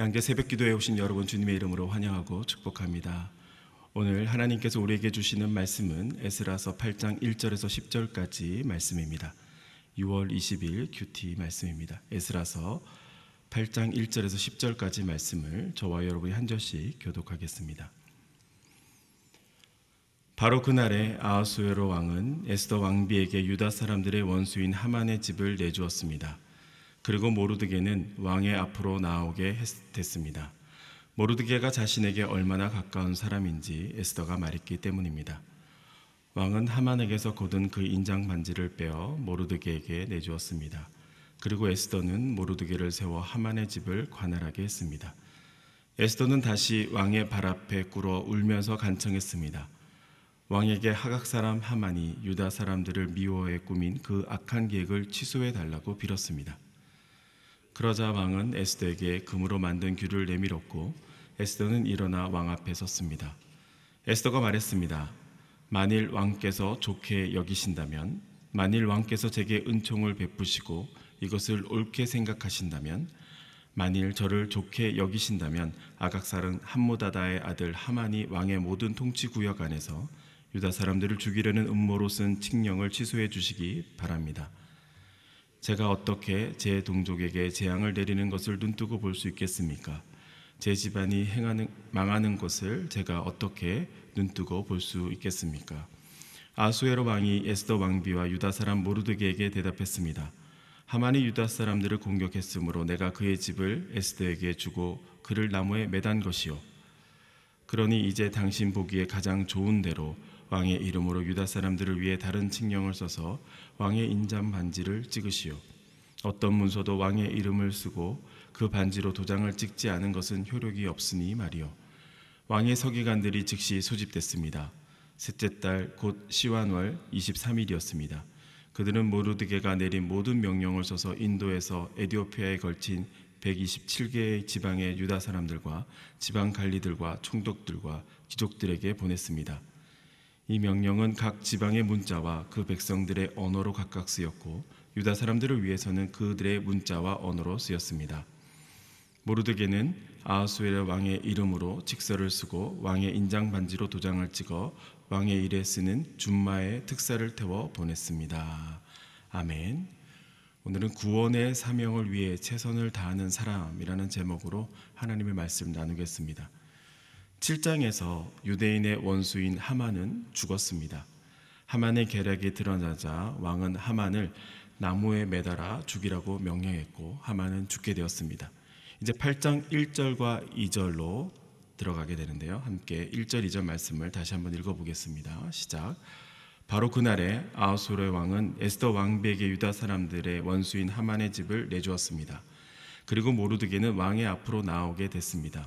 양재 새벽 기도에 오신 여러분 주님의 이름으로 환영하고 축복합니다. 오늘 하나님께서 우리에게 주시는 말씀은 에스라서 8장 1절에서 10절까지 말씀입니다. 6월 20일 큐티 말씀입니다. 에스라서 8장 1절에서 10절까지 말씀을 저와 여러분이 한 절씩 교독하겠습니다. 바로 그날에 아하수에로 왕은 에스더 왕비에게 유다 사람들의 원수인 하만의 집을 내주었습니다. 그리고 모르드게는 왕의 앞으로 나오게 됐습니다. 모르드게가 자신에게 얼마나 가까운 사람인지 에스더가 말했기 때문입니다. 왕은 하만에게서 거둔 그 인장 반지를 빼어 모르드게에게 내주었습니다. 그리고 에스더는 모르드게를 세워 하만의 집을 관할하게 했습니다. 에스더는 다시 왕의 발 앞에 꿇어 울면서 간청했습니다. 왕에게 하각 사람 하만이 유다 사람들을 미워해 꾸민 그 악한 계획을 취소해 달라고 빌었습니다. 그러자 왕은 에스더에게 금으로 만든 규를 내밀었고 에스더는 일어나 왕 앞에 섰습니다. 에스더가 말했습니다. 만일 왕께서 좋게 여기신다면 만일 왕께서 제게 은총을 베푸시고 이것을 옳게 생각하신다면 만일 저를 좋게 여기신다면 아각살은 한모다다의 아들 하만이 왕의 모든 통치 구역 안에서 유다 사람들을 죽이려는 음모로 쓴 칙령을 취소해 주시기 바랍니다. 제가 어떻게 제 동족에게 재앙을 내리는 것을 눈뜨고 볼 수 있겠습니까? 제 집안이 행하는 망하는 것을 제가 어떻게 눈뜨고 볼 수 있겠습니까? 아수에로 왕이 에스더 왕비와 유다 사람 모르드게에게 대답했습니다. 하만이 유다 사람들을 공격했으므로 내가 그의 집을 에스더에게 주고 그를 나무에 매단 것이요. 그러니 이제 당신 보기에 가장 좋은 대로 왕의 이름으로 유다 사람들을 위해 다른 칙령을 써서 왕의 인잠 반지를 찍으시오. 어떤 문서도 왕의 이름을 쓰고 그 반지로 도장을 찍지 않은 것은 효력이 없으니 말이오 왕의 서기관들이 즉시 소집됐습니다. 셋째 달 곧 시완월 23일이었습니다. 그들은 모르드게가 내린 모든 명령을 써서 인도에서 에디오피아에 걸친 127개의 지방의 유다 사람들과 지방 관리들과 총독들과 귀족들에게 보냈습니다. 이 명령은 각 지방의 문자와 그 백성들의 언어로 각각 쓰였고 유다 사람들을 위해서는 그들의 문자와 언어로 쓰였습니다. 모르드게는 아하수엘 왕의 이름으로 직서를 쓰고 왕의 인장 반지로 도장을 찍어 왕의 일에 쓰는 준마의 특사를 태워 보냈습니다. 아멘. 오늘은 구원의 사명을 위해 최선을 다하는 사람이라는 제목으로 하나님의 말씀 나누겠습니다. 7장에서 유대인의 원수인 하만은 죽었습니다. 하만의 계략이 드러나자 왕은 하만을 나무에 매달아 죽이라고 명령했고 하만은 죽게 되었습니다. 이제 8장 1절과 2절로 들어가게 되는데요. 함께 1절 2절 말씀을 다시 한번 읽어 보겠습니다. 시작. 바로 그날에 아하솔의 왕은 에스더 왕비에게 유다 사람들의 원수인 하만의 집을 내주었습니다. 그리고 모르드게는 왕의 앞으로 나오게 됐습니다.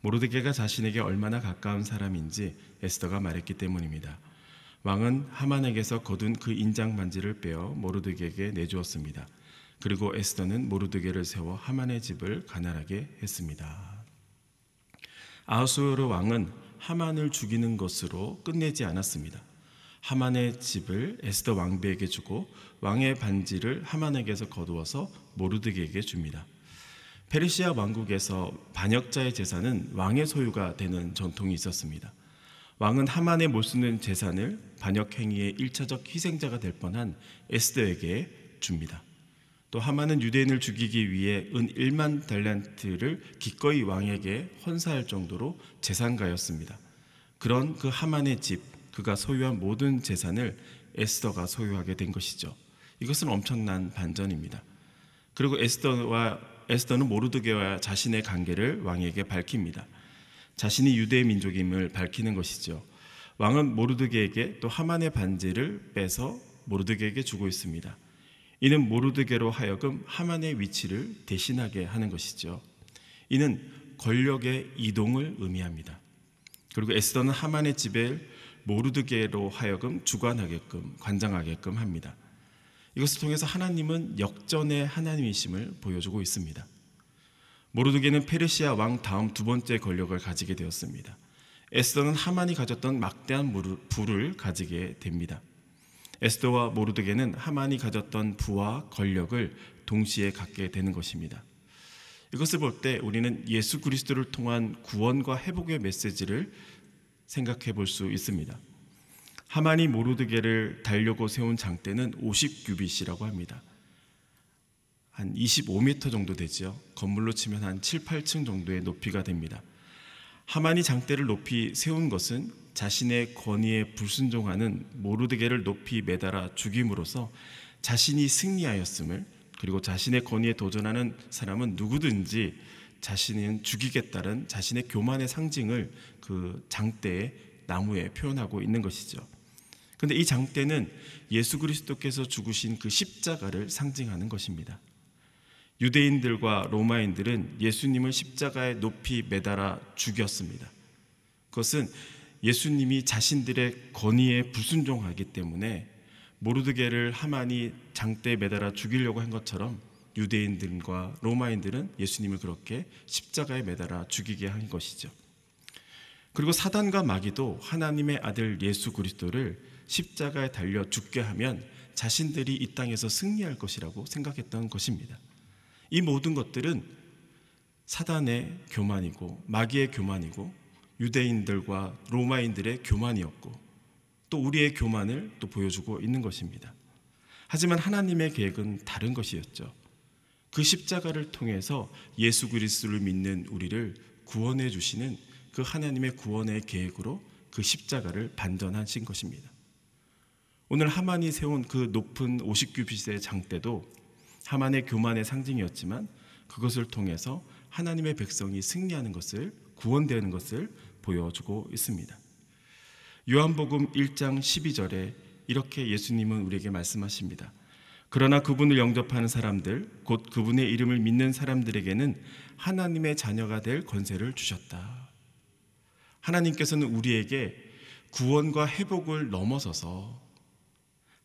모르드게가 자신에게 얼마나 가까운 사람인지 에스더가 말했기 때문입니다. 왕은 하만에게서 거둔 그 인장 반지를 빼어 모르드게에게 내주었습니다. 그리고 에스더는 모르드게를 세워 하만의 집을 가난하게 했습니다. 아하수에르 왕은 하만을 죽이는 것으로 끝내지 않았습니다. 하만의 집을 에스더 왕비에게 주고 왕의 반지를 하만에게서 거두어서 모르드게에게 줍니다. 페르시아 왕국에서 반역자의 재산은 왕의 소유가 되는 전통이 있었습니다. 왕은 하만의 몰수는 재산을 반역 행위의 1차적 희생자가 될 뻔한 에스더에게 줍니다. 또 하만은 유대인을 죽이기 위해 은 1만 달란트를 기꺼이 왕에게 헌사할 정도로 재산가였습니다. 그런 그 하만의 집, 그가 소유한 모든 재산을 에스더가 소유하게 된 것이죠. 이것은 엄청난 반전입니다. 그리고 에스더와 에스더는 모르드게와 자신의 관계를 왕에게 밝힙니다. 자신이 유대 민족임을 밝히는 것이죠. 왕은 모르드게에게 또 하만의 반지를 빼서 모르드게에게 주고 있습니다. 이는 모르드게로 하여금 하만의 위치를 대신하게 하는 것이죠. 이는 권력의 이동을 의미합니다. 그리고 에스더는 하만의 지배를 모르드게로 하여금 주관하게끔 관장하게끔 합니다. 이것을 통해서 하나님은 역전의 하나님이심을 보여주고 있습니다. 모르드게는 페르시아 왕 다음 두 번째 권력을 가지게 되었습니다. 에스더는 하만이 가졌던 막대한 부를 가지게 됩니다. 에스더와 모르드게는 하만이 가졌던 부와 권력을 동시에 갖게 되는 것입니다. 이것을 볼 때 우리는 예수 그리스도를 통한 구원과 회복의 메시지를 생각해 볼 수 있습니다. 하만이 모르드게를 달려고 세운 장대는 50규빗이라고 합니다. 한 25m 정도 되지요. 건물로 치면 한 7, 8층 정도의 높이가 됩니다. 하만이 장대를 높이 세운 것은 자신의 권위에 불순종하는 모르드게를 높이 매달아 죽임으로써 자신이 승리하였음을 그리고 자신의 권위에 도전하는 사람은 누구든지 자신은 죽이겠다는 자신의 교만의 상징을 그 장대의 나무에 표현하고 있는 것이죠. 근데 이 장대는 예수 그리스도께서 죽으신 그 십자가를 상징하는 것입니다. 유대인들과 로마인들은 예수님을 십자가에 높이 매달아 죽였습니다. 그것은 예수님이 자신들의 권위에 불순종하기 때문에 모르드게를 하만이 장대에 매달아 죽이려고 한 것처럼 유대인들과 로마인들은 예수님을 그렇게 십자가에 매달아 죽이게 한 것이죠. 그리고 사단과 마귀도 하나님의 아들 예수 그리스도를 십자가에 달려 죽게 하면 자신들이 이 땅에서 승리할 것이라고 생각했던 것입니다. 이 모든 것들은 사단의 교만이고 마귀의 교만이고 유대인들과 로마인들의 교만이었고 또 우리의 교만을 또 보여주고 있는 것입니다. 하지만 하나님의 계획은 다른 것이었죠. 그 십자가를 통해서 예수 그리스도를 믿는 우리를 구원해 주시는 그 하나님의 구원의 계획으로 그 십자가를 반전하신 것입니다. 오늘 하만이 세운 그 높은 50규빗의 장대도 하만의 교만의 상징이었지만 그것을 통해서 하나님의 백성이 승리하는 것을 구원되는 것을 보여주고 있습니다. 요한복음 1장 12절에 이렇게 예수님은 우리에게 말씀하십니다. 그러나 그분을 영접하는 사람들, 곧 그분의 이름을 믿는 사람들에게는 하나님의 자녀가 될 권세를 주셨다. 하나님께서는 우리에게 구원과 회복을 넘어서서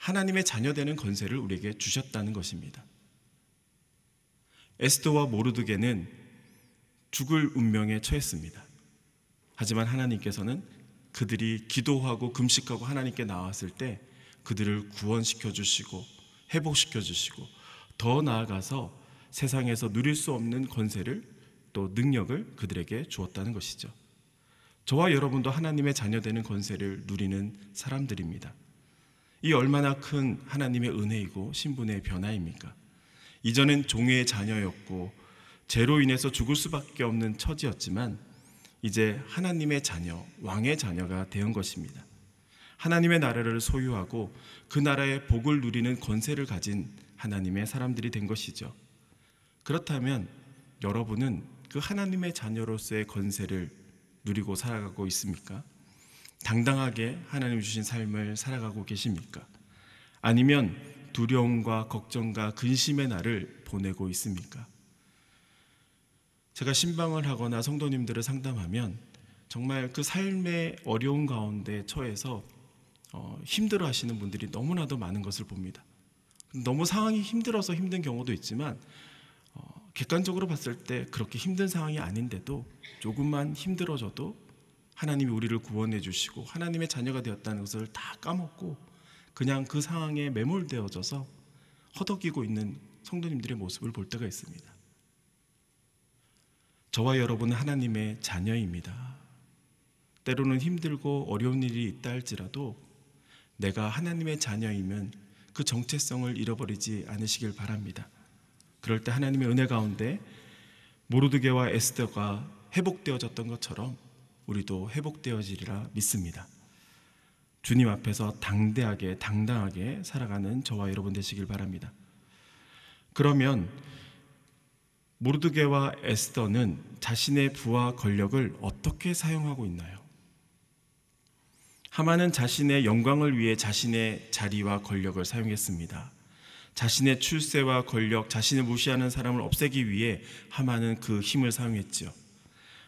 하나님의 자녀되는 권세를 우리에게 주셨다는 것입니다. 에스더와 모르드게는 죽을 운명에 처했습니다. 하지만 하나님께서는 그들이 기도하고 금식하고 하나님께 나왔을 때 그들을 구원시켜 주시고 회복시켜 주시고 더 나아가서 세상에서 누릴 수 없는 권세를 또 능력을 그들에게 주었다는 것이죠. 저와 여러분도 하나님의 자녀되는 권세를 누리는 사람들입니다. 이 얼마나 큰 하나님의 은혜이고 신분의 변화입니까? 이전엔 종의 자녀였고 죄로 인해서 죽을 수밖에 없는 처지였지만 이제 하나님의 자녀, 왕의 자녀가 된 것입니다. 하나님의 나라를 소유하고 그 나라의 복을 누리는 권세를 가진 하나님의 사람들이 된 것이죠. 그렇다면 여러분은 그 하나님의 자녀로서의 권세를 누리고 살아가고 있습니까? 당당하게 하나님 주신 삶을 살아가고 계십니까? 아니면 두려움과 걱정과 근심의 날을 보내고 있습니까? 제가 신방을 하거나 성도님들을 상담하면 정말 그 삶의 어려운 가운데 처해서 어, 힘들어 하시는 분들이 너무나도 많은 것을 봅니다. 너무 상황이 힘들어서 힘든 경우도 있지만 어, 객관적으로 봤을 때 그렇게 힘든 상황이 아닌데도 조금만 힘들어져도 하나님이 우리를 구원해 주시고 하나님의 자녀가 되었다는 것을 다 까먹고 그냥 그 상황에 매몰되어져서 허덕이고 있는 성도님들의 모습을 볼 때가 있습니다. 저와 여러분은 하나님의 자녀입니다. 때로는 힘들고 어려운 일이 있다 할지라도 내가 하나님의 자녀이면 그 정체성을 잃어버리지 않으시길 바랍니다. 그럴 때 하나님의 은혜 가운데 모르드게와 에스더가 회복되어졌던 것처럼 우리도 회복되어지리라 믿습니다. 주님 앞에서 당대하게 당당하게 살아가는 저와 여러분 되시길 바랍니다. 그러면 모르드게와 에스더는 자신의 부와 권력을 어떻게 사용하고 있나요? 하만은 자신의 영광을 위해 자신의 자리와 권력을 사용했습니다. 자신의 출세와 권력, 자신을 무시하는 사람을 없애기 위해 하만은 그 힘을 사용했지요.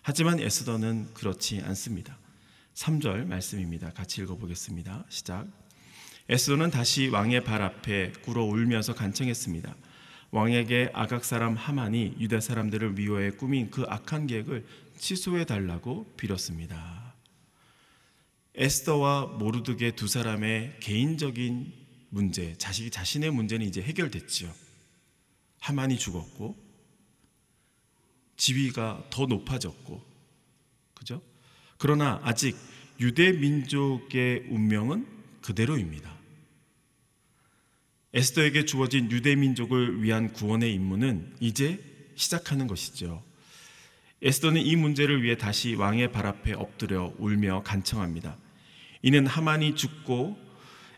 하지만 에스더는 그렇지 않습니다. 3절 말씀입니다. 같이 읽어보겠습니다. 시작. 에스더는 다시 왕의 발 앞에 꿇어 울면서 간청했습니다. 왕에게 악악 사람 하만이 유대 사람들을 미워해 꾸민 그 악한 계획을 취소해 달라고 빌었습니다. 에스더와 모르드게 두 사람의 개인적인 문제, 자식이 자신의 문제는 이제 해결됐지요. 하만이 죽었고 지위가 더 높아졌고, 그죠? 그러나 아직 유대 민족의 운명은 그대로입니다. 에스더에게 주어진 유대 민족을 위한 구원의 임무는 이제 시작하는 것이죠. 에스더는 이 문제를 위해 다시 왕의 발 앞에 엎드려 울며 간청합니다. 이는 하만이 죽고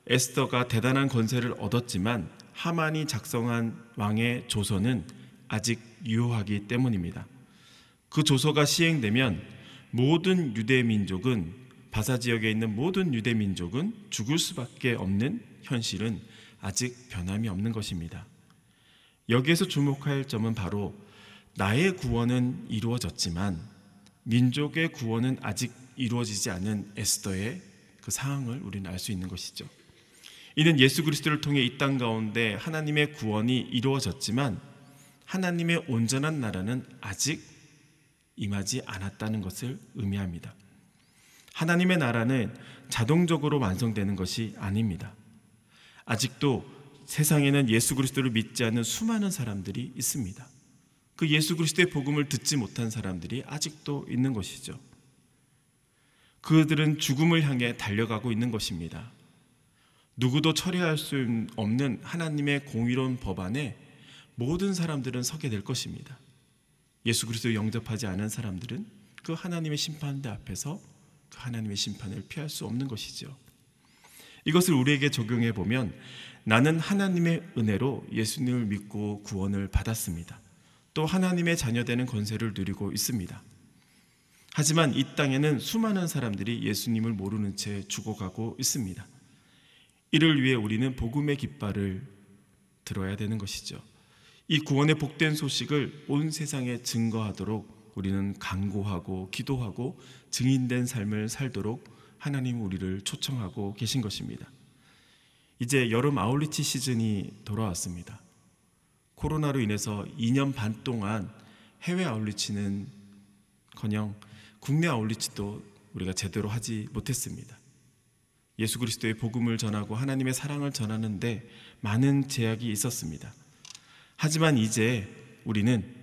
에스더가 대단한 권세를 얻었지만 하만이 작성한 왕의 조서는 아직 유효하기 때문입니다. 그 조서가 시행되면 모든 유대 민족은 바사 지역에 있는 모든 유대 민족은 죽을 수밖에 없는 현실은 아직 변함이 없는 것입니다. 여기에서 주목할 점은 바로 나의 구원은 이루어졌지만 민족의 구원은 아직 이루어지지 않은 에스더의 그 상황을 우리는 알 수 있는 것이죠. 이는 예수 그리스도를 통해 이 땅 가운데 하나님의 구원이 이루어졌지만 하나님의 온전한 나라는 아직 임하지 않았다는 것을 의미합니다. 하나님의 나라는 자동적으로 완성되는 것이 아닙니다. 아직도 세상에는 예수 그리스도를 믿지 않는 수많은 사람들이 있습니다. 그 예수 그리스도의 복음을 듣지 못한 사람들이 아직도 있는 것이죠. 그들은 죽음을 향해 달려가고 있는 것입니다. 누구도 처리할 수 없는 하나님의 공의로운 법안에 모든 사람들은 서게 될 것입니다. 예수 그리스도 영접하지 않은 사람들은 그 하나님의 심판대 앞에서 그 하나님의 심판을 피할 수 없는 것이죠. 이것을 우리에게 적용해 보면 나는 하나님의 은혜로 예수님을 믿고 구원을 받았습니다. 또 하나님의 자녀되는 권세를 누리고 있습니다. 하지만 이 땅에는 수많은 사람들이 예수님을 모르는 채 죽어가고 있습니다. 이를 위해 우리는 복음의 깃발을 들어야 되는 것이죠. 이 구원의 복된 소식을 온 세상에 증거하도록 우리는 간구하고 기도하고 증인된 삶을 살도록 하나님 우리를 초청하고 계신 것입니다. 이제 여름 아울리치 시즌이 돌아왔습니다. 코로나로 인해서 2년 반 동안 해외 아울리치는 커녕 국내 아울리치도 우리가 제대로 하지 못했습니다. 예수 그리스도의 복음을 전하고 하나님의 사랑을 전하는데 많은 제약이 있었습니다. 하지만 이제 우리는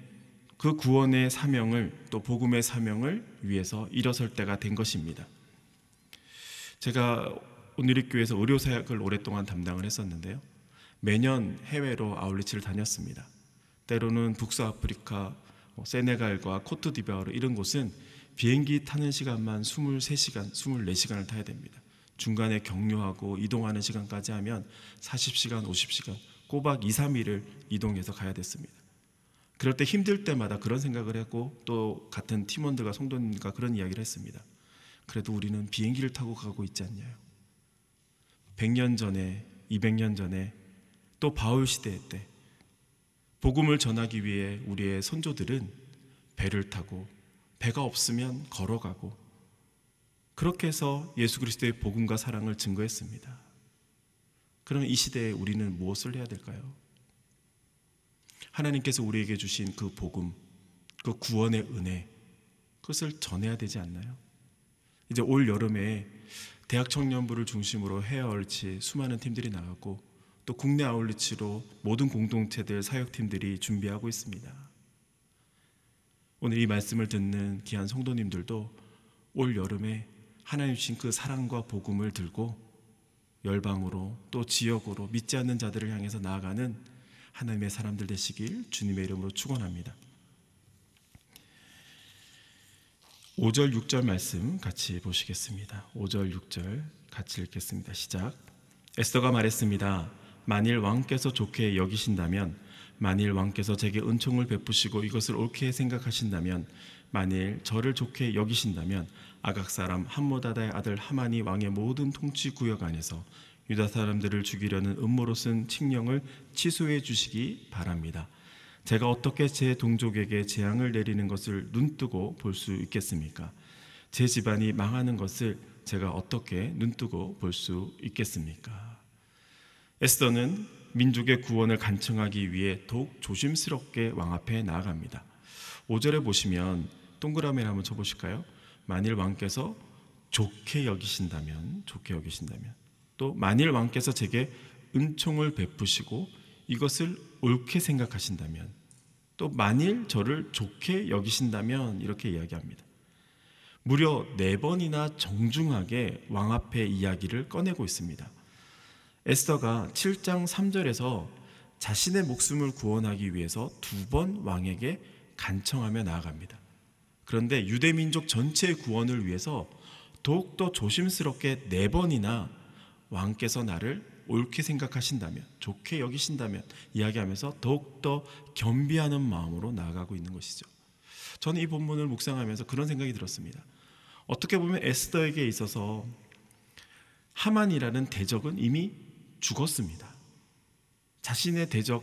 그 구원의 사명을 또 복음의 사명을 위해서 일어설 때가 된 것입니다. 제가 온누리교회에서 의료사역을 오랫동안 담당을 했었는데요. 매년 해외로 아울리치를 다녔습니다. 때로는 북서아프리카, 뭐 세네갈과 코트디바르 이런 곳은 비행기 타는 시간만 23시간, 24시간을 타야 됩니다. 중간에 경유하고 이동하는 시간까지 하면 40시간, 50시간 꼬박 2, 3일을 이동해서 가야 됐습니다. 그럴 때 힘들 때마다 그런 생각을 했고 또 같은 팀원들과 성도님과 그런 이야기를 했습니다. 그래도 우리는 비행기를 타고 가고 있지 않냐요. 100년 전에 200년 전에 또 바울 시대 때 복음을 전하기 위해 우리의 선조들은 배를 타고 배가 없으면 걸어가고 그렇게 해서 예수 그리스도의 복음과 사랑을 증거했습니다. 그러면이 시대에 우리는 무엇을 해야 될까요? 하나님께서 우리에게 주신 그 복음, 그 구원의 은혜, 그것을 전해야 되지 않나요? 이제 올 여름에 대학 청년부를 중심으로 헤어 얼치 수많은 팀들이 나갔고 또 국내 아울리치로 모든 공동체들 사역팀들이 준비하고 있습니다. 오늘 이 말씀을 듣는 귀한 성도님들도 올 여름에 하나님 주신 그 사랑과 복음을 들고 열방으로 또 지역으로 믿지 않는 자들을 향해서 나아가는 하나님의 사람들 되시길 주님의 이름으로 축원합니다. 5절 6절 말씀 같이 보시겠습니다. 5절 6절 같이 읽겠습니다. 시작. 에스더가 말했습니다. 만일 왕께서 좋게 여기신다면 만일 왕께서 제게 은총을 베푸시고 이것을 옳게 생각하신다면 만일 저를 좋게 여기신다면 아각 사람 함모다다의 아들 하만이 왕의 모든 통치 구역 안에서 유다 사람들을 죽이려는 음모로 쓴 칙령을 취소해 주시기 바랍니다. 제가 어떻게 제 동족에게 재앙을 내리는 것을 눈뜨고 볼 수 있겠습니까? 제 집안이 망하는 것을 제가 어떻게 눈뜨고 볼 수 있겠습니까? 에스더는 민족의 구원을 간청하기 위해 더욱 조심스럽게 왕 앞에 나아갑니다. 5절에 보시면 동그라미를 한번 쳐보실까요? 만일 왕께서 좋게 여기신다면, 좋게 여기신다면, 또 만일 왕께서 제게 은총을 베푸시고 이것을 옳게 생각하신다면, 또 만일 저를 좋게 여기신다면 이렇게 이야기합니다. 무려 네 번이나 정중하게 왕 앞에 이야기를 꺼내고 있습니다. 에스더가 7장 3절에서 자신의 목숨을 구원하기 위해서 두 번 왕에게 간청하며 나아갑니다. 그런데 유대민족 전체의 구원을 위해서 더욱더 조심스럽게 네 번이나 왕께서 나를 옳게 생각하신다면, 좋게 여기신다면 이야기하면서 더욱더 겸비하는 마음으로 나아가고 있는 것이죠. 저는 이 본문을 묵상하면서 그런 생각이 들었습니다. 어떻게 보면 에스더에게 있어서 하만이라는 대적은 이미 죽었습니다. 자신의 대적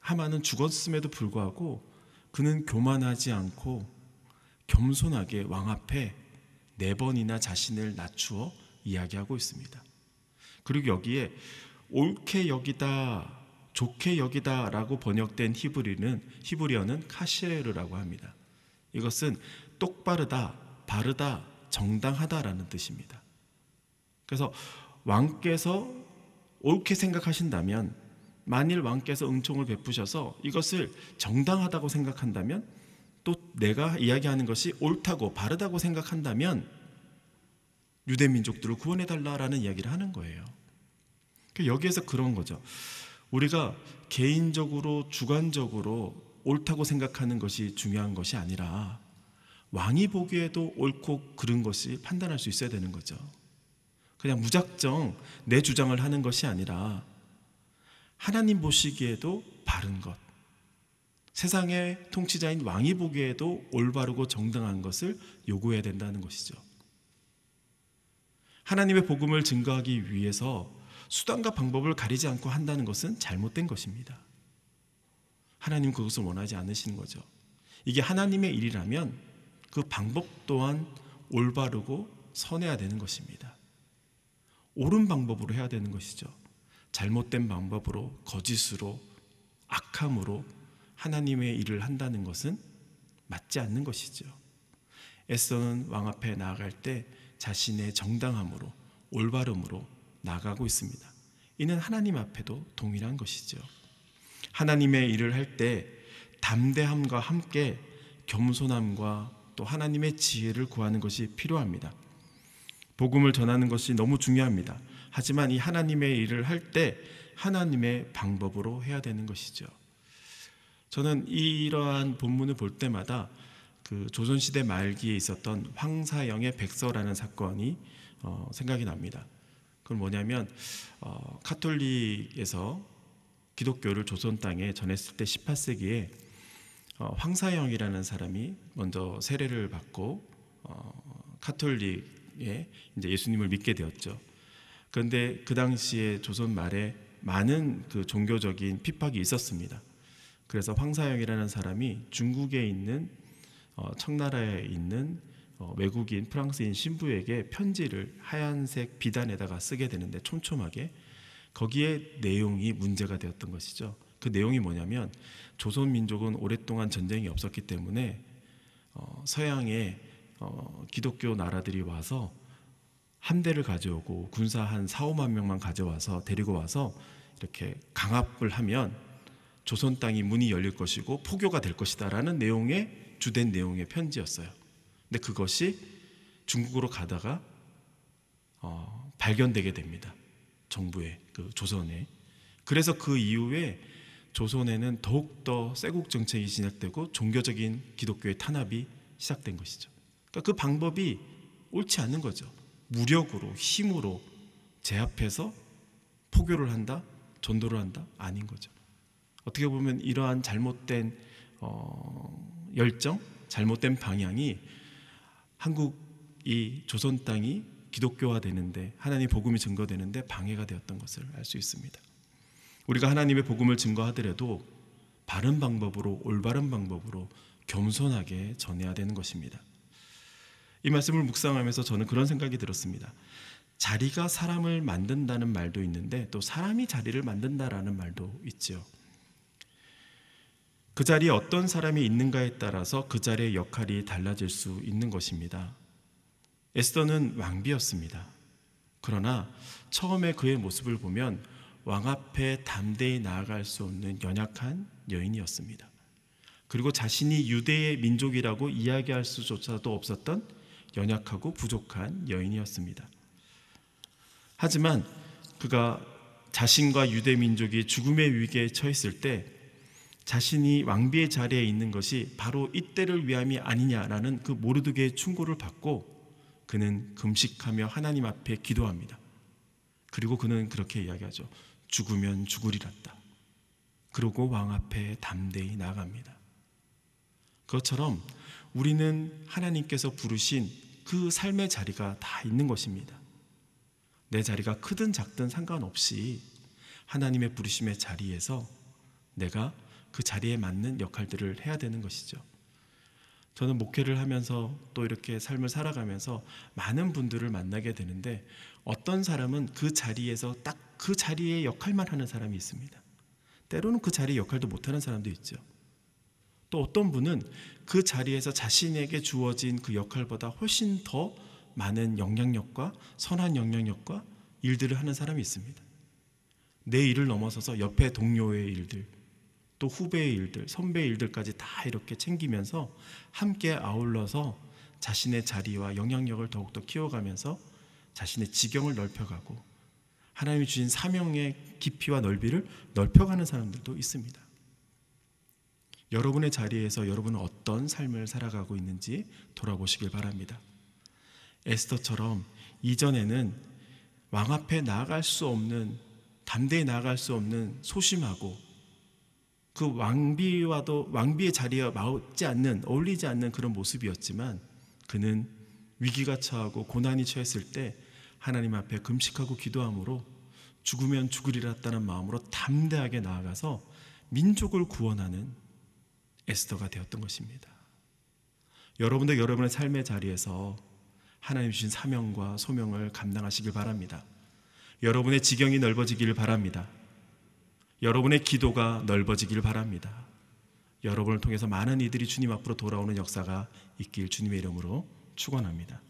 하마는 죽었음에도 불구하고 그는 교만하지 않고 겸손하게 왕 앞에 네 번이나 자신을 낮추어 이야기하고 있습니다. 그리고 여기에 옳게 여기다, 좋게 여기다라고 번역된 히브리는 히브리어는 카시에르라고 합니다. 이것은 똑바르다, 바르다, 정당하다라는 뜻입니다. 그래서 왕께서 옳게 생각하신다면 만일 왕께서 은총을 베푸셔서 이것을 정당하다고 생각한다면 또 내가 이야기하는 것이 옳다고 바르다고 생각한다면 유대 민족들을 구원해 달라라는 이야기를 하는 거예요. 그러니까 여기에서 그런 거죠. 우리가 개인적으로 주관적으로 옳다고 생각하는 것이 중요한 것이 아니라 왕이 보기에도 옳고 그른 것이 판단할 수 있어야 되는 거죠. 그냥 무작정 내 주장을 하는 것이 아니라 하나님 보시기에도 바른 것, 세상의 통치자인 왕이 보기에도 올바르고 정당한 것을 요구해야 된다는 것이죠. 하나님의 복음을 증거하기 위해서 수단과 방법을 가리지 않고 한다는 것은 잘못된 것입니다. 하나님 그것을 원하지 않으시는 거죠. 이게 하나님의 일이라면 그 방법 또한 올바르고 선해야 되는 것입니다. 옳은 방법으로 해야 되는 것이죠. 잘못된 방법으로, 거짓으로, 악함으로 하나님의 일을 한다는 것은 맞지 않는 것이죠. 에서는 왕 앞에 나아갈 때 자신의 정당함으로, 올바름으로 나가고 있습니다. 이는 하나님 앞에도 동일한 것이죠. 하나님의 일을 할 때 담대함과 함께 겸손함과 또 하나님의 지혜를 구하는 것이 필요합니다. 복음을 전하는 것이 너무 중요합니다. 하지만 이 하나님의 일을 할 때 하나님의 방법으로 해야 되는 것이죠. 저는 이러한 본문을 볼 때마다 그 조선시대 말기에 있었던 황사영의 백서라는 사건이 어, 생각이 납니다. 그건 뭐냐면 어, 카톨릭에서 기독교를 조선 땅에 전했을 때 18세기에 어, 황사영이라는 사람이 먼저 세례를 받고 어, 카톨릭 예, 이제 예수님을 믿게 되었죠. 그런데 그 당시에 조선 말에 많은 그 종교적인 핍박이 있었습니다. 그래서 황사영이라는 사람이 중국에 있는 어, 청나라에 있는 어, 외국인 프랑스인 신부에게 편지를 하얀색 비단에다가 쓰게 되는데 촘촘하게 거기에 내용이 문제가 되었던 것이죠. 그 내용이 뭐냐면 조선 민족은 오랫동안 전쟁이 없었기 때문에 어, 서양의 어, 기독교 나라들이 와서 함대를 가져오고 군사 한 4, 5만 명만 가져와서 데리고 와서 이렇게 강압을 하면 조선 땅이 문이 열릴 것이고 포교가 될 것이다라는 내용의 주된 내용의 편지였어요. 근데 그것이 중국으로 가다가 어, 발견되게 됩니다. 정부의 그 조선에. 그래서 그 이후에 조선에는 더욱 더 쇄국 정책이 진행되고 종교적인 기독교의 탄압이 시작된 것이죠. 그러니까 그 방법이 옳지 않은 거죠. 무력으로, 힘으로 제압해서 포교를 한다, 전도를 한다? 아닌 거죠. 어떻게 보면 이러한 잘못된 어, 열정, 잘못된 방향이 한국 이 조선 땅이 기독교화 되는데 하나님 복음이 증거되는데 방해가 되었던 것을 알 수 있습니다. 우리가 하나님의 복음을 증거하더라도 바른 방법으로 올바른 방법으로 겸손하게 전해야 되는 것입니다. 이 말씀을 묵상하면서 저는 그런 생각이 들었습니다. 자리가 사람을 만든다는 말도 있는데 또 사람이 자리를 만든다라는 말도 있지그 자리에 어떤 사람이 있는가에 따라서 그 자리의 역할이 달라질 수 있는 것입니다. 에스더는 왕비였습니다. 그러나 처음에 그의 모습을 보면 왕 앞에 담대히 나아갈 수 없는 연약한 여인이었습니다. 그리고 자신이 유대의 민족이라고 이야기할 수조차도 없었던 연약하고 부족한 여인이었습니다. 하지만 그가 자신과 유대 민족이 죽음의 위기에 처했을 때 자신이 왕비의 자리에 있는 것이 바로 이때를 위함이 아니냐라는 그 모르드게의 충고를 받고 그는 금식하며 하나님 앞에 기도합니다. 그리고 그는 그렇게 이야기하죠. 죽으면 죽으리란다. 그러고 왕 앞에 담대히 나갑니다. 그것처럼 우리는 하나님께서 부르신 그 삶의 자리가 다 있는 것입니다. 내 자리가 크든 작든 상관없이 하나님의 부르심의 자리에서 내가 그 자리에 맞는 역할들을 해야 되는 것이죠. 저는 목회를 하면서 또 이렇게 삶을 살아가면서 많은 분들을 만나게 되는데 어떤 사람은 그 자리에서 딱 그 자리의 역할만 하는 사람이 있습니다. 때로는 그 자리의 역할도 못하는 사람도 있죠. 또 어떤 분은 그 자리에서 자신에게 주어진 그 역할보다 훨씬 더 많은 영향력과 선한 영향력과 일들을 하는 사람이 있습니다. 내 일을 넘어서서 옆에 동료의 일들, 또 후배의 일들, 선배의 일들까지 다 이렇게 챙기면서 함께 아울러서 자신의 자리와 영향력을 더욱더 키워가면서 자신의 지경을 넓혀가고 하나님이 주신 사명의 깊이와 넓이를 넓혀가는 사람들도 있습니다. 여러분의 자리에서 여러분은 어떤 삶을 살아가고 있는지 돌아보시길 바랍니다. 에스터처럼 이전에는 왕 앞에 나아갈 수 없는 담대히 나아갈 수 없는 소심하고 그 왕비와도 왕비의 자리에 맞지 않는 어울리지 않는 그런 모습이었지만 그는 위기가 처하고 고난이 처했을 때 하나님 앞에 금식하고 기도함으로 죽으면 죽으리라 했다는 마음으로 담대하게 나아가서 민족을 구원하는 에스더가 되었던 것입니다. 여러분도 여러분의 삶의 자리에서 하나님 주신 사명과 소명을 감당하시길 바랍니다. 여러분의 지경이 넓어지기 바랍니다. 여러분의 기도가 넓어지길 바랍니다. 여러분을 통해서 많은 이들이 주님 앞으로 돌아오는 역사가 있길 주님의 이름으로 축원합니다.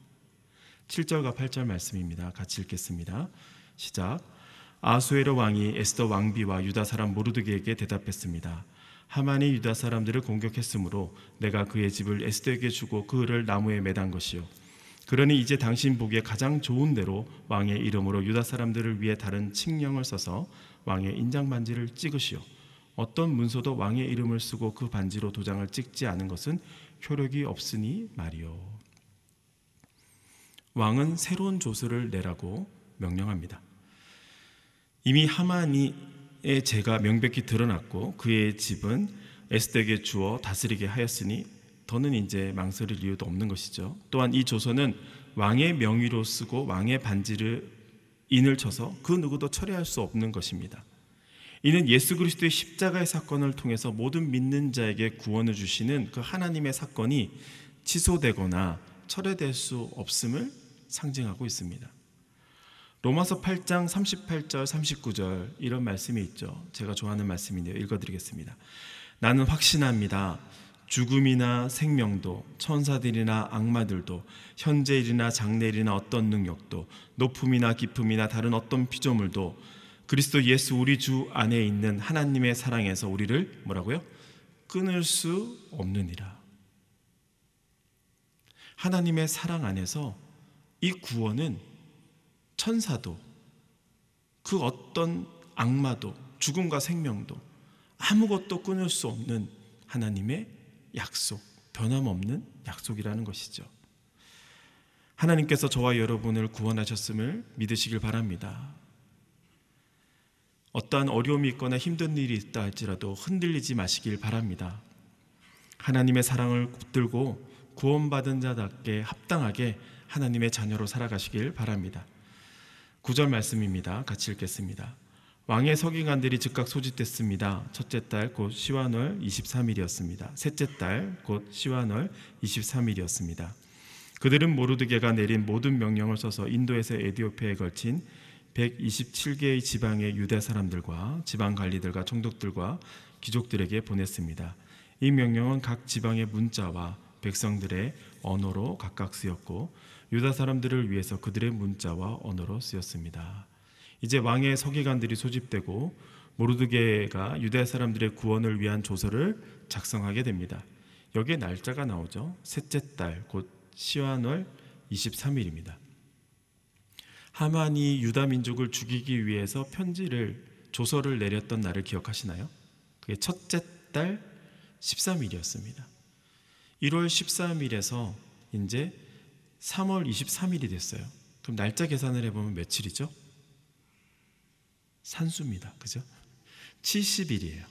7절과 8절 말씀입니다. 같이 읽겠습니다. 시작. 아수에르 왕이 에스더 왕비와 유다 사람 모르드게에게 대답했습니다. 하만이 유다 사람들을 공격했으므로 내가 그의 집을 에스더에게 주고 그를 나무에 매단 것이요 그러니 이제 당신 보기에 가장 좋은 대로 왕의 이름으로 유다 사람들을 위해 다른 칙령을 써서 왕의 인장 반지를 찍으시오 어떤 문서도 왕의 이름을 쓰고 그 반지로 도장을 찍지 않은 것은 효력이 없으니 말이오 왕은 새로운 조서를 내라고 명령합니다 이미 하만이 제가 명백히 드러났고 그의 집은 에스덱에 주어 다스리게 하였으니 더는 이제 망설일 이유도 없는 것이죠. 또한 이 조서는 왕의 명의로 쓰고 왕의 반지를 인을 쳐서 그 누구도 철회할수 없는 것입니다. 이는 예수 그리스도의 십자가의 사건을 통해서 모든 믿는 자에게 구원을 주시는 그 하나님의 사건이 취소되거나 철회될 수 없음을 상징하고 있습니다. 로마서 8장 38절 39절 이런 말씀이 있죠. 제가 좋아하는 말씀인데요. 읽어드리겠습니다. 나는 확신합니다. 죽음이나 생명도 천사들이나 악마들도 현재일이나 장래일이나 어떤 능력도 높음이나 깊음이나 다른 어떤 피조물도 그리스도 예수 우리 주 안에 있는 하나님의 사랑에서 우리를 뭐라고요? 끊을 수 없느니라. 하나님의 사랑 안에서 이 구원은 천사도 그 어떤 악마도 죽음과 생명도 아무것도 끊을 수 없는 하나님의 약속, 변함없는 약속이라는 것이죠. 하나님께서 저와 여러분을 구원하셨음을 믿으시길 바랍니다. 어떠한 어려움이 있거나 힘든 일이 있다 할지라도 흔들리지 마시길 바랍니다. 하나님의 사랑을 붙들고 구원받은 자답게 합당하게 하나님의 자녀로 살아가시길 바랍니다. 9절 말씀입니다. 같이 읽겠습니다. 왕의 서기관들이 즉각 소집됐습니다. 첫째 달 곧 시완월 23일이었습니다. 셋째 달 곧 시완월 23일이었습니다. 그들은 모르드게가 내린 모든 명령을 써서 인도에서 에디오피에 걸친 127개의 지방의 유대 사람들과 지방 관리들과 총독들과 귀족들에게 보냈습니다. 이 명령은 각 지방의 문자와 백성들의 언어로 각각 쓰였고 유다 사람들을 위해서 그들의 문자와 언어로 쓰였습니다. 이제 왕의 서기관들이 소집되고 모르드게가 유대 사람들의 구원을 위한 조서를 작성하게 됩니다. 여기에 날짜가 나오죠. 셋째 달, 곧 시완월 23일입니다. 하만이 유다 민족을 죽이기 위해서 편지를 조서를 내렸던 날을 기억하시나요? 그게 첫째 달 13일이었습니다. 1월 13일에서 이제 3월 23일이 됐어요. 그럼 날짜 계산을 해보면 며칠이죠? 산수입니다. 그죠? 70일이에요.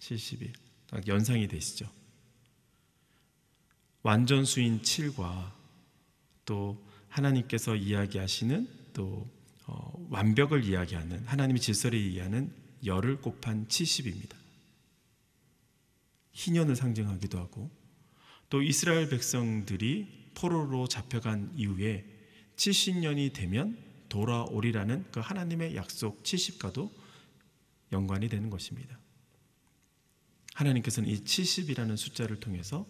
70일. 연상이 되시죠? 완전수인 7과 또 하나님께서 이야기하시는 또 어, 완벽을 이야기하는 하나님의 질서를 이해하는 열을 곱한 70입니다. 희년을 상징하기도 하고 또 이스라엘 백성들이 포로로 잡혀간 이후에 70년이 되면 돌아오리라는 그 하나님의 약속 70과도 연관이 되는 것입니다. 하나님께서는 이 70이라는 숫자를 통해서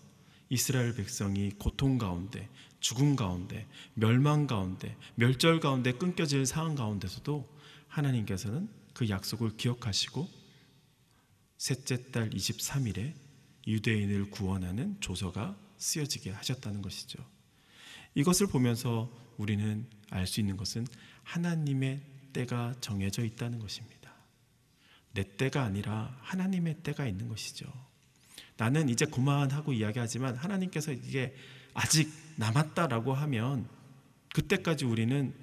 이스라엘 백성이 고통 가운데, 죽음 가운데, 멸망 가운데, 멸절 가운데 끊겨질 상황 가운데서도 하나님께서는 그 약속을 기억하시고 셋째 달 23일에 유대인을 구원하는 조서가 쓰여지게 하셨다는 것이죠. 이것을 보면서 우리는 알 수 있는 것은 하나님의 때가 정해져 있다는 것입니다. 내 때가 아니라 하나님의 때가 있는 것이죠. 나는 이제 그만하고 이야기하지만 하나님께서 이게 아직 남았다라고 하면 그때까지 우리는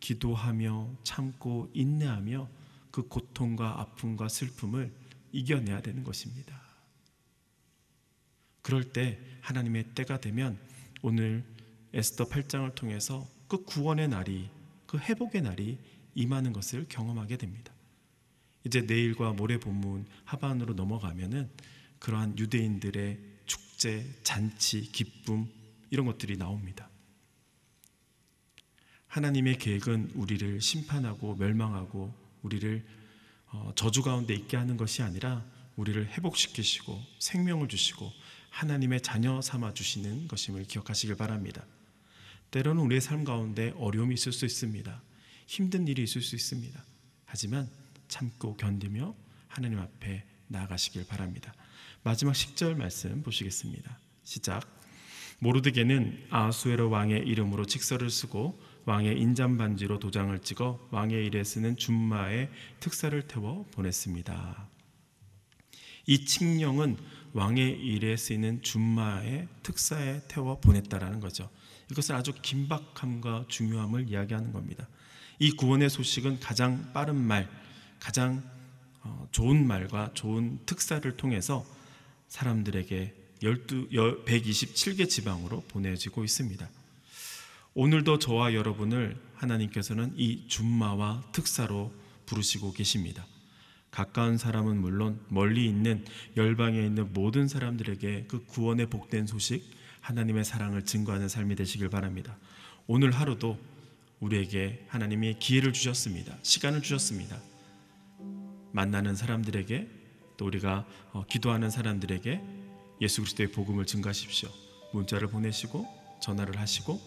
기도하며 참고 인내하며 그 고통과 아픔과 슬픔을 이겨내야 되는 것입니다. 그럴 때 하나님의 때가 되면 오늘 에스더 8장을 통해서 그 구원의 날이 그 회복의 날이 임하는 것을 경험하게 됩니다. 이제 내일과 모레 본문 하반으로 넘어가면은 그러한 유대인들의 축제, 잔치, 기쁨 이런 것들이 나옵니다. 하나님의 계획은 우리를 심판하고 멸망하고 우리를 어, 저주 가운데 있게 하는 것이 아니라 우리를 회복시키시고 생명을 주시고 하나님의 자녀 삼아 주시는 것임을 기억하시길 바랍니다. 때로는 우리의 삶 가운데 어려움이 있을 수 있습니다. 힘든 일이 있을 수 있습니다. 하지만 참고 견디며 하나님 앞에 나아가시길 바랍니다. 마지막 10절 말씀 보시겠습니다. 시작. 모르드게는 아수에로 왕의 이름으로 칙서를 쓰고 왕의 인잠 반지로 도장을 찍어 왕의 일에 쓰는 준마에 특사를 태워 보냈습니다. 이 칙령은 왕의 일에 쓰이는 준마의 특사에 태워 보냈다라는 거죠. 이것은 아주 긴박함과 중요함을 이야기하는 겁니다. 이 구원의 소식은 가장 빠른 말, 가장 어, 좋은 말과 좋은 특사를 통해서 사람들에게 12, 127개 지방으로 보내지고 있습니다. 오늘도 저와 여러분을 하나님께서는 이 준마와 특사로 부르시고 계십니다. 가까운 사람은 물론 멀리 있는 열방에 있는 모든 사람들에게 그 구원의 복된 소식, 하나님의 사랑을 증거하는 삶이 되시길 바랍니다. 오늘 하루도 우리에게 하나님이 기회를 주셨습니다. 시간을 주셨습니다. 만나는 사람들에게 또 우리가 어, 기도하는 사람들에게 예수 그리스도의 복음을 증가하십시오. 문자를 보내시고 전화를 하시고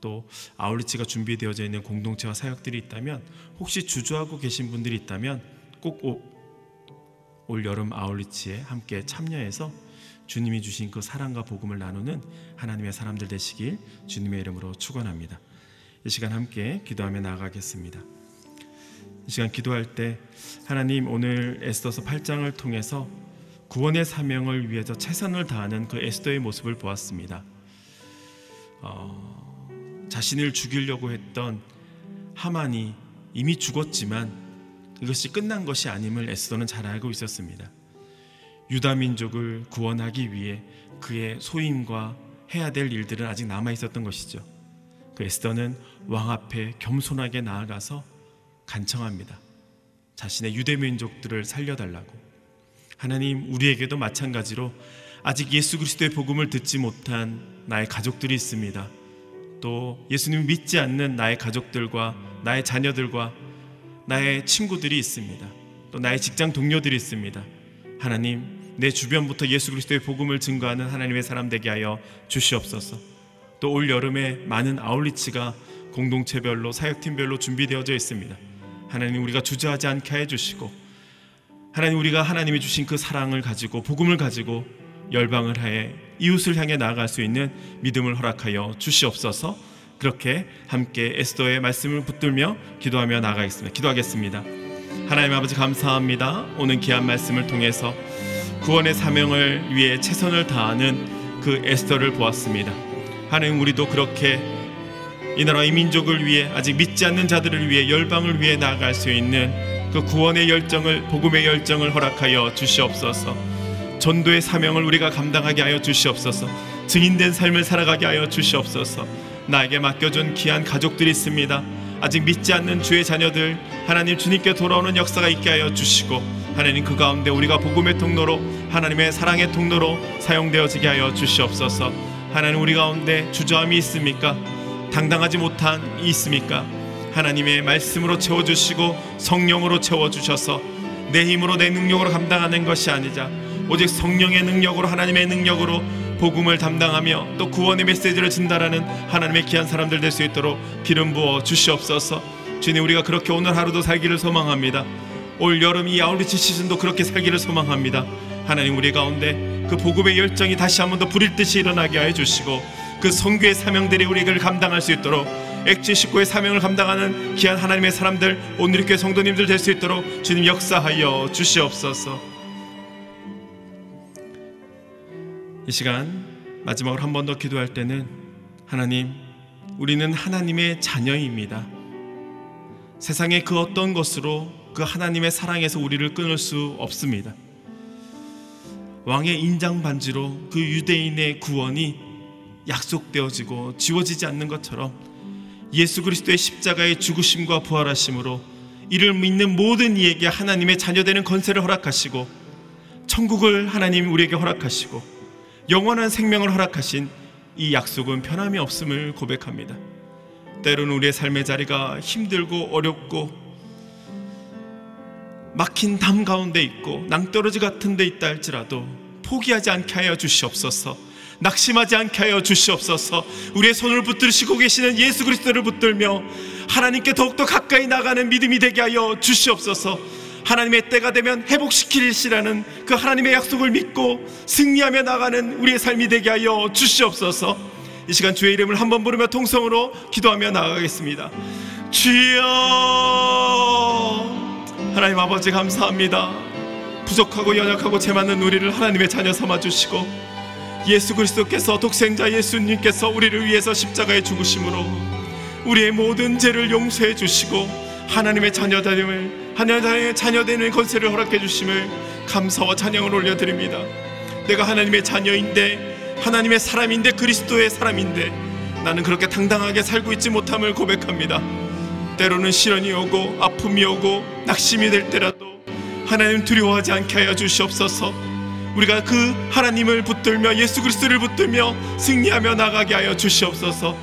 또 아울리치가 준비되어져 있는 공동체와 사역들이 있다면 혹시 주저하고 계신 분들이 있다면 꼭 올 여름 아울리치에 함께 참여해서 주님이 주신 그 사랑과 복음을 나누는 하나님의 사람들 되시길 주님의 이름으로 축원합니다. 이 시간 함께 기도하며 나아가겠습니다. 이 시간 기도할 때 하나님 오늘 에스더서 8장을 통해서 구원의 사명을 위해서 최선을 다하는 그 에스더의 모습을 보았습니다. 어, 자신을 죽이려고 했던 하만이 이미 죽었지만 이것이 끝난 것이 아님을 에스더는 잘 알고 있었습니다. 유다 민족을 구원하기 위해 그의 소임과 해야 될 일들은 아직 남아 있었던 것이죠. 그 에스더는 왕 앞에 겸손하게 나아가서 간청합니다. 자신의 유대 민족들을 살려달라고. 하나님 우리에게도 마찬가지로 아직 예수 그리스도의 복음을 듣지 못한 나의 가족들이 있습니다. 또예수님 믿지 않는 나의 가족들과 나의 자녀들과 나의 친구들이 있습니다. 또 나의 직장 동료들이 있습니다. 하나님 내 주변부터 예수 그리스도의 복음을 증거하는 하나님의 사람 되게 하여 주시옵소서. 또 올 여름에 많은 아울리치가 공동체별로 사역팀별로 준비되어져 있습니다. 하나님 우리가 주저하지 않게 해 주시고 하나님 우리가 하나님이 주신 그 사랑을 가지고 복음을 가지고 열방을 하에 이웃을 향해 나아갈 수 있는 믿음을 허락하여 주시옵소서. 그렇게 함께 에스더의 말씀을 붙들며 기도하며 나가겠습니다. 기도하겠습니다. 하나님 아버지 감사합니다. 오늘 귀한 말씀을 통해서 구원의 사명을 위해 최선을 다하는 그 에스더를 보았습니다. 하나님 우리도 그렇게 이 나라 이 민족을 위해 아직 믿지 않는 자들을 위해 열방을 위해 나아갈 수 있는 그 구원의 열정을 복음의 열정을 허락하여 주시옵소서. 전도의 사명을 우리가 감당하게 하여 주시옵소서. 증인된 삶을 살아가게 하여 주시옵소서. 나에게 맡겨준 귀한 가족들이 있습니다. 아직 믿지 않는 주의 자녀들 하나님 주님께 돌아오는 역사가 있게 하여 주시고 하나님 그 가운데 우리가 복음의 통로로 하나님의 사랑의 통로로 사용되어지게 하여 주시옵소서 하나님 우리 가운데 주저함이 있습니까 당당하지 못한 이 있습니까 하나님의 말씀으로 채워주시고 성령으로 채워주셔서 내 힘으로 내 능력으로 감당하는 것이 아니자 오직 성령의 능력으로 하나님의 능력으로 복음을 담당하며 또 구원의 메시지를 진달하는 하나님의 귀한 사람들 될 수 있도록 기름 부어 주시옵소서. 주님 우리가 그렇게 오늘 하루도 살기를 소망합니다. 올 여름 이 아울리치 시즌도 그렇게 살기를 소망합니다. 하나님 우리 가운데 그 복음의 열정이 다시 한번더 불일 듯이 일어나게 하여 주시고 그성교의 사명들이 우리를 감당할 수 있도록 액지 식구의 사명을 감당하는 귀한 하나님의 사람들 오늘 이렇게 성도님들 될 수 있도록 주님 역사하여 주시옵소서. 이 시간 마지막으로 한 번 더 기도할 때는 하나님, 우리는 하나님의 자녀입니다. 세상의 그 어떤 것으로 그 하나님의 사랑에서 우리를 끊을 수 없습니다. 왕의 인장 반지로 그 유대인의 구원이 약속되어지고 지워지지 않는 것처럼 예수 그리스도의 십자가의 죽으심과 부활하심으로 이를 믿는 모든 이에게 하나님의 자녀되는 권세를 허락하시고 천국을 하나님 우리에게 허락하시고 영원한 생명을 허락하신 이 약속은 편함이 없음을 고백합니다. 때로는 우리의 삶의 자리가 힘들고 어렵고 막힌 담 가운데 있고 낭떠러지 같은 데 있다 할지라도 포기하지 않게 하여 주시옵소서. 낙심하지 않게 하여 주시옵소서. 우리의 손을 붙들시고 계시는 예수 그리스도를 붙들며 하나님께 더욱더 가까이 나가는 믿음이 되게 하여 주시옵소서. 하나님의 때가 되면 회복시키리시라는 그 하나님의 약속을 믿고 승리하며 나가는 우리의 삶이 되게 하여 주시옵소서. 이 시간 주의 이름을 한번 부르며 통성으로 기도하며 나가겠습니다. 주여 하나님 아버지 감사합니다. 부족하고 연약하고 죄많은 우리를 하나님의 자녀 삼아 주시고 예수 그리스도께서 독생자 예수님께서 우리를 위해서 십자가에 죽으심으로 우리의 모든 죄를 용서해 주시고 하나님의 자녀됨을 하나님의 자녀 되는 권세를 허락해 주심을 감사와 찬양을 올려드립니다. 내가 하나님의 자녀인데 하나님의 사람인데 그리스도의 사람인데 나는 그렇게 당당하게 살고 있지 못함을 고백합니다. 때로는 시련이 오고 아픔이 오고 낙심이 될 때라도 하나님 두려워하지 않게 하여 주시옵소서. 우리가 그 하나님을 붙들며 예수 그리스도를 붙들며 승리하며 나가게 하여 주시옵소서.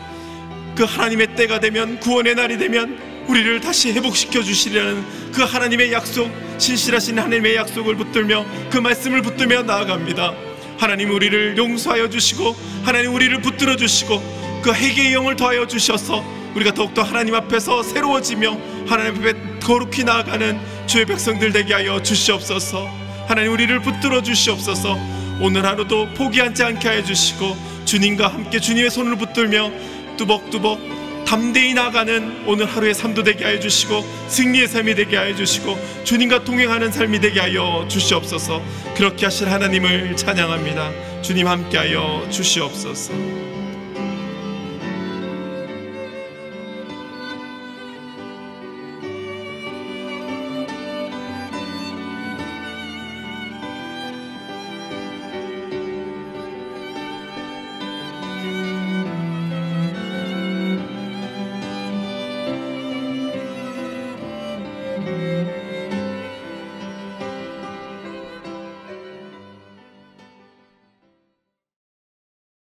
그 하나님의 때가 되면 구원의 날이 되면 우리를 다시 회복시켜 주시려는 그 하나님의 약속, 신실하신 하나님의 약속을 붙들며 그 말씀을 붙들며 나아갑니다. 하나님 우리를 용서하여 주시고 하나님 우리를 붙들어 주시고 그 회개의 영을 더하여 주셔서 우리가 더욱더 하나님 앞에서 새로워지며 하나님 앞에 거룩히 나아가는 주의 백성들 되게 하여 주시옵소서. 하나님 우리를 붙들어 주시옵소서. 오늘 하루도 포기하지 않게 하여 주시고 주님과 함께 주님의 손을 붙들며 뚜벅뚜벅 담대히 나가는 오늘 하루의 삶도 되게 하여 주시고 승리의 삶이 되게 하여 주시고 주님과 동행하는 삶이 되게 하여 주시옵소서 그렇게 하실 하나님을 찬양합니다 주님 함께 하여 주시옵소서